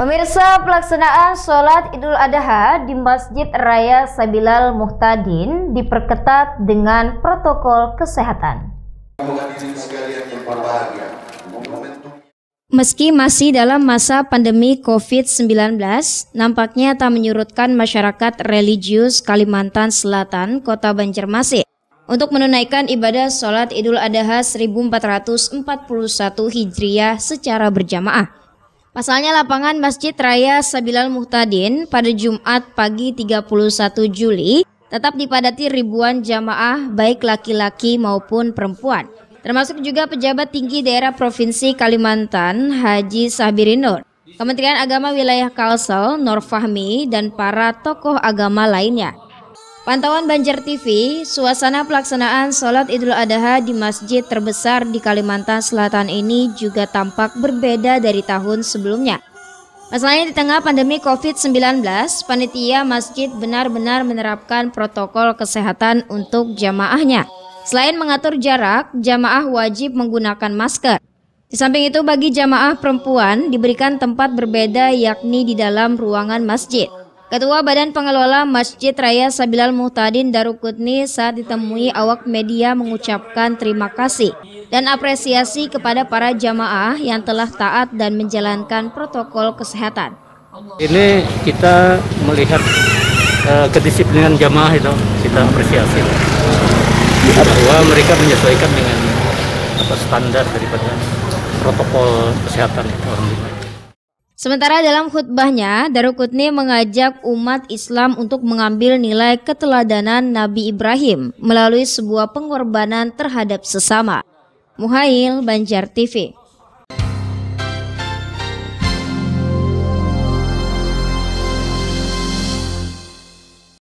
Pemirsa pelaksanaan sholat Idul Adha di Masjid Raya Sabilal Muhtadin diperketat dengan protokol kesehatan. Meski masih dalam masa pandemi COVID-19, nampaknya tak menyurutkan masyarakat religius Kalimantan Selatan, Kota Banjarmasin untuk menunaikan ibadah sholat Idul Adha 1441 Hijriah secara berjamaah. Pasalnya lapangan Masjid Raya Sabilal Muhtadin pada Jumat pagi 31 Juli tetap dipadati ribuan jamaah baik laki-laki maupun perempuan. Termasuk juga pejabat tinggi daerah Provinsi Kalimantan Haji Sabirinur, Kementerian Agama Wilayah Kalsel Norfahmi dan para tokoh agama lainnya. Pantauan Banjar TV, suasana pelaksanaan sholat Idul Adha di masjid terbesar di Kalimantan Selatan ini juga tampak berbeda dari tahun sebelumnya. Masalahnya di tengah pandemi COVID-19, panitia masjid benar-benar menerapkan protokol kesehatan untuk jamaahnya. Selain mengatur jarak, jamaah wajib menggunakan masker. Di samping itu, bagi jamaah perempuan diberikan tempat berbeda yakni di dalam ruangan masjid. Ketua Badan Pengelola Masjid Raya Sabilal Muhtadin Darukutni saat ditemui awak media mengucapkan terima kasih dan apresiasi kepada para jamaah yang telah taat dan menjalankan protokol kesehatan. Ini kita melihat uh, kedisiplinan jamaah itu kita apresiasi bahwa mereka menyesuaikan dengan apa standar daripada protokol kesehatan itu Sementara dalam khutbahnya, Darukutni mengajak umat Islam untuk mengambil nilai keteladanan Nabi Ibrahim melalui sebuah pengorbanan terhadap sesama. Muhail Banjar TV